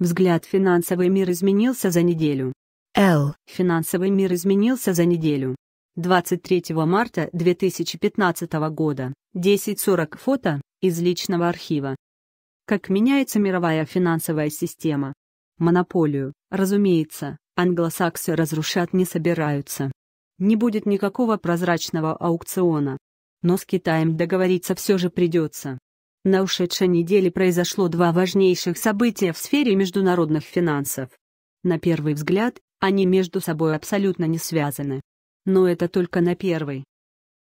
Взгляд «Финансовый мир изменился за неделю». Л. «Финансовый мир изменился за неделю». 23 марта 2015 года, 10.40 фото, из личного архива. Как меняется мировая финансовая система? Монополию, разумеется, англосаксы разрушать не собираются. Не будет никакого прозрачного аукциона. Но с Китаем договориться все же придется. На ушедшей неделе произошло два важнейших события в сфере международных финансов. На первый взгляд, они между собой абсолютно не связаны. Но это только на первый.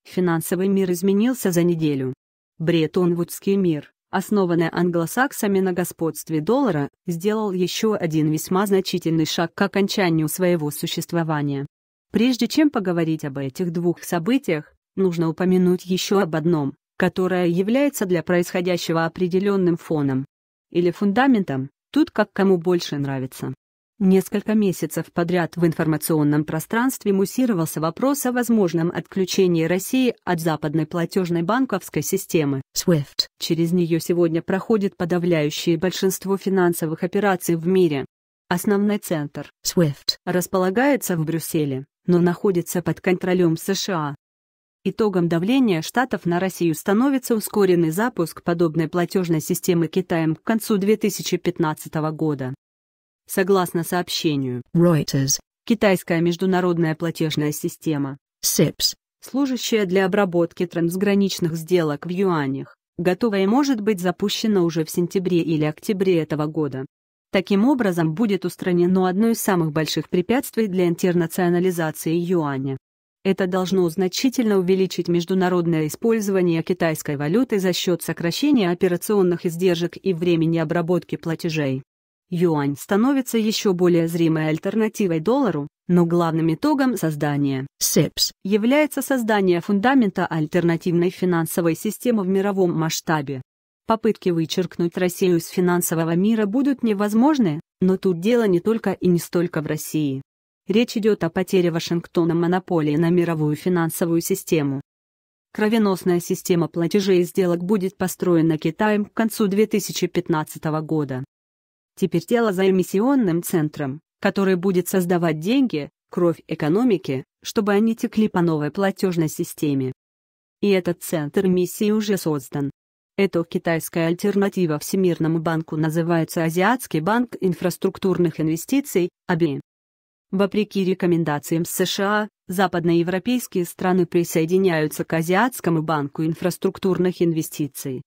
Финансовый мир изменился за неделю. бреттон мир, основанный англосаксами на господстве доллара, сделал еще один весьма значительный шаг к окончанию своего существования. Прежде чем поговорить об этих двух событиях, нужно упомянуть еще об одном, которая является для происходящего определенным фоном или фундаментом, тут как кому больше нравится. Несколько месяцев подряд в информационном пространстве муссировался вопрос о возможном отключении России от западной платежной банковской системы SWIFT. Через нее сегодня проходит подавляющее большинство финансовых операций в мире. Основной центр SWIFT располагается в Брюсселе, но находится под контролем США. Итогом давления Штатов на Россию становится ускоренный запуск подобной платежной системы Китаем к концу 2015 года. Согласно сообщению Reuters, китайская международная платежная система SIPS, служащая для обработки трансграничных сделок в юанях, готова и может быть запущена уже в сентябре или октябре этого года. Таким образом будет устранено одно из самых больших препятствий для интернационализации юаня. Это должно значительно увеличить международное использование китайской валюты за счет сокращения операционных издержек и времени обработки платежей. Юань становится еще более зримой альтернативой доллару, но главным итогом создания СЭПС является создание фундамента альтернативной финансовой системы в мировом масштабе. Попытки вычеркнуть Россию из финансового мира будут невозможны, но тут дело не только и не столько в России. Речь идет о потере Вашингтона монополии на мировую финансовую систему. Кровеносная система платежей и сделок будет построена Китаем к концу 2015 года. Теперь дело за эмиссионным центром, который будет создавать деньги, кровь экономики, чтобы они текли по новой платежной системе. И этот центр миссии уже создан. Эта китайская альтернатива Всемирному банку называется Азиатский банк инфраструктурных инвестиций, АБИ. Вопреки рекомендациям США, западноевропейские страны присоединяются к Азиатскому банку инфраструктурных инвестиций.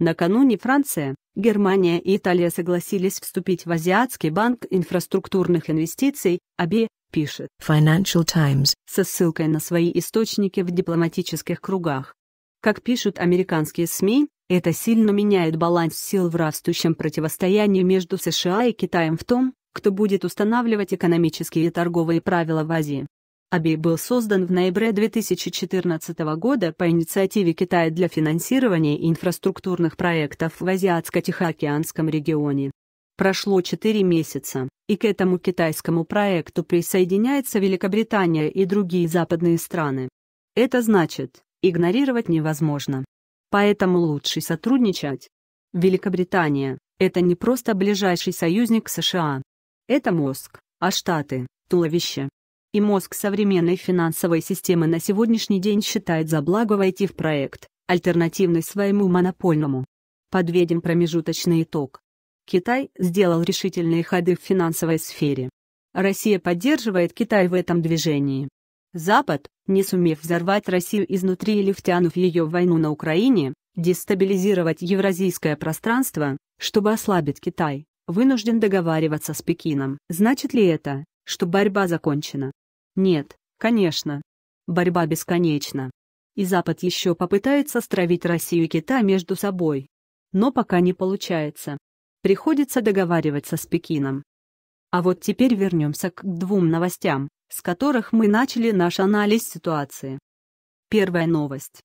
Накануне Франция, Германия и Италия согласились вступить в Азиатский банк инфраструктурных инвестиций, АБИ, пишет Financial Times со ссылкой на свои источники в дипломатических кругах. Как пишут американские СМИ, это сильно меняет баланс сил в растущем противостоянии между США и Китаем в том, кто будет устанавливать экономические и торговые правила в Азии. АБИ был создан в ноябре 2014 года по инициативе Китая для финансирования инфраструктурных проектов в Азиатско-Тихоокеанском регионе. Прошло 4 месяца, и к этому китайскому проекту присоединяется Великобритания и другие западные страны. Это значит, игнорировать невозможно. Поэтому лучше сотрудничать. Великобритания – это не просто ближайший союзник США, это мозг, а Штаты – туловище. И мозг современной финансовой системы на сегодняшний день считает за благо войти в проект, альтернативный своему монопольному. Подведем промежуточный итог. Китай сделал решительные ходы в финансовой сфере. Россия поддерживает Китай в этом движении. Запад, не сумев взорвать Россию изнутри или втянув ее в войну на Украине, дестабилизировать евразийское пространство, чтобы ослабить Китай, вынужден договариваться с Пекином. Значит ли это, что борьба закончена? Нет, конечно. Борьба бесконечна. И Запад еще попытается стравить Россию и Китай между собой. Но пока не получается. Приходится договариваться с Пекином. А вот теперь вернемся к двум новостям, с которых мы начали наш анализ ситуации. Первая новость.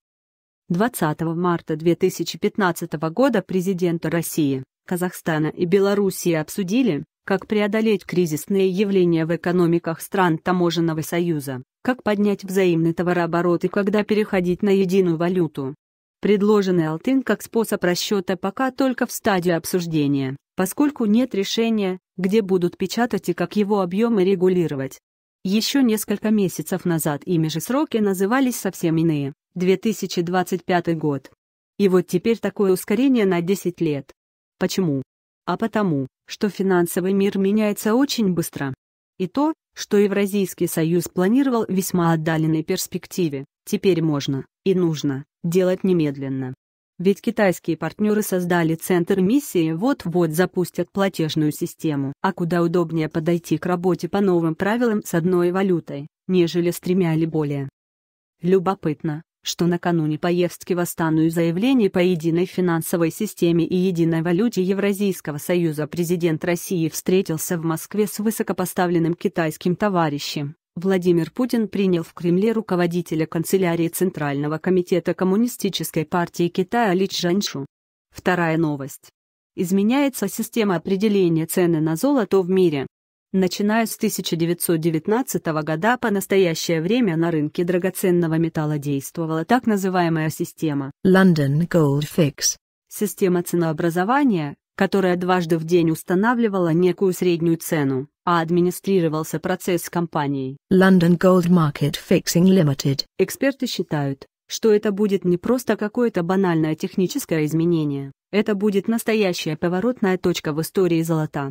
20 марта 2015 года президенты России, Казахстана и Белоруссии обсудили, как преодолеть кризисные явления в экономиках стран Таможенного союза, как поднять взаимный товарооборот и когда переходить на единую валюту. Предложенный Алтын как способ расчета пока только в стадии обсуждения, поскольку нет решения, где будут печатать и как его объемы регулировать. Еще несколько месяцев назад ими же сроки назывались совсем иные – 2025 год. И вот теперь такое ускорение на 10 лет. Почему? А потому, что финансовый мир меняется очень быстро. И то, что Евразийский союз планировал в весьма отдаленной перспективе, теперь можно, и нужно, делать немедленно. Ведь китайские партнеры создали центр миссии вот-вот запустят платежную систему. А куда удобнее подойти к работе по новым правилам с одной валютой, нежели с тремя или более. Любопытно, что накануне поездки в Астану и заявление по единой финансовой системе и единой валюте Евразийского союза президент России встретился в Москве с высокопоставленным китайским товарищем. Владимир Путин принял в Кремле руководителя канцелярии Центрального комитета Коммунистической партии Китая Ли Чжаньшу. Вторая новость. Изменяется система определения цены на золото в мире. Начиная с 1919 года по настоящее время на рынке драгоценного металла действовала так называемая система London Gold Fix. Система ценообразования, которая дважды в день устанавливала некую среднюю цену, а администрировался процесс компанией London Gold Market Fixing Limited. Эксперты считают, что это будет не просто какое-то банальное техническое изменение, это будет настоящая поворотная точка в истории золота.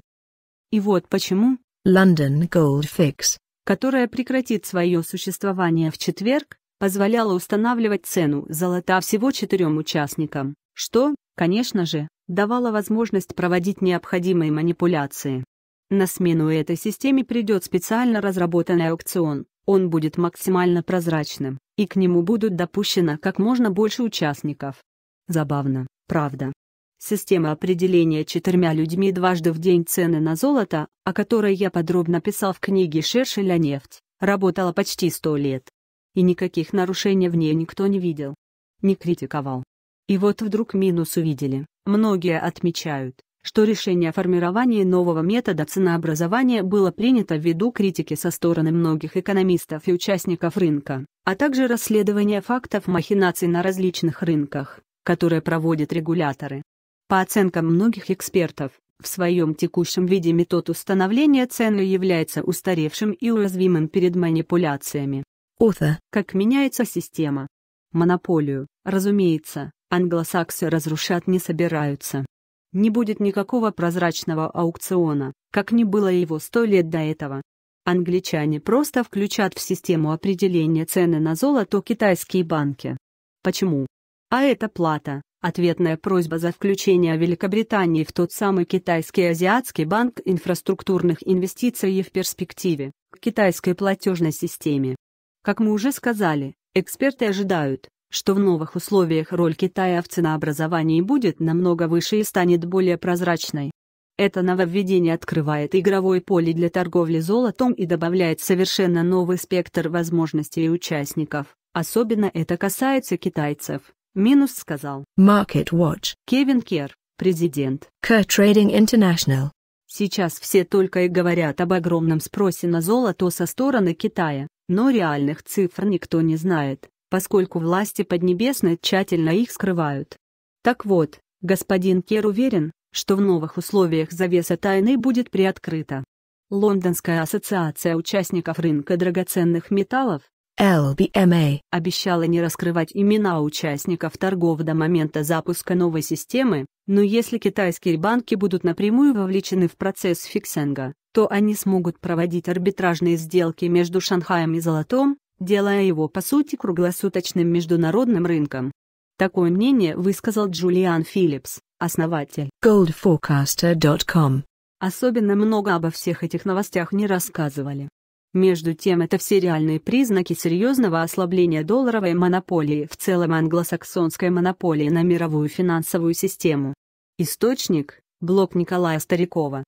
И вот почему London Gold Fix, которая прекратит свое существование в четверг, позволяла устанавливать цену золота всего четырем участникам, что, конечно же, давало возможность проводить необходимые манипуляции. На смену этой системе придет специально разработанный аукцион, он будет максимально прозрачным, и к нему будут допущено как можно больше участников. Забавно, правда. Система определения четырьмя людьми дважды в день цены на золото, о которой я подробно писал в книге «Шершеля нефть», работала почти сто лет. И никаких нарушений в ней никто не видел. Не критиковал. И вот вдруг минус увидели, многие отмечают что решение о формировании нового метода ценообразования было принято ввиду критики со стороны многих экономистов и участников рынка, а также расследования фактов махинаций на различных рынках, которые проводят регуляторы. По оценкам многих экспертов, в своем текущем виде метод установления цены является устаревшим и уязвимым перед манипуляциями. Офа. Как меняется система? Монополию, разумеется, англосаксы разрушать не собираются. Не будет никакого прозрачного аукциона, как не было его сто лет до этого. Англичане просто включат в систему определения цены на золото китайские банки. Почему? А это плата, ответная просьба за включение Великобритании в тот самый китайский азиатский банк инфраструктурных инвестиций и в перспективе к китайской платежной системе. Как мы уже сказали, эксперты ожидают, что в новых условиях роль Китая в ценообразовании будет намного выше и станет более прозрачной. Это нововведение открывает игровое поле для торговли золотом и добавляет совершенно новый спектр возможностей и участников, особенно это касается китайцев, минус сказал Market Watch. Кевин Кер, президент Kerr Trading International. Сейчас все только и говорят об огромном спросе на золото со стороны Китая, но реальных цифр никто не знает поскольку власти Поднебесной тщательно их скрывают. Так вот, господин Кер уверен, что в новых условиях завеса тайны будет приоткрыта. Лондонская ассоциация участников рынка драгоценных металлов LBMA а, обещала не раскрывать имена участников торгов до момента запуска новой системы, но если китайские банки будут напрямую вовлечены в процесс фиксинга, то они смогут проводить арбитражные сделки между Шанхаем и Золотом, делая его по сути круглосуточным международным рынком. Такое мнение высказал Джулиан Филлипс, основатель goldforecaster.com. Особенно много обо всех этих новостях не рассказывали. Между тем это все реальные признаки серьезного ослабления долларовой монополии в целом англосаксонской монополии на мировую финансовую систему. Источник – блог Николая Старикова.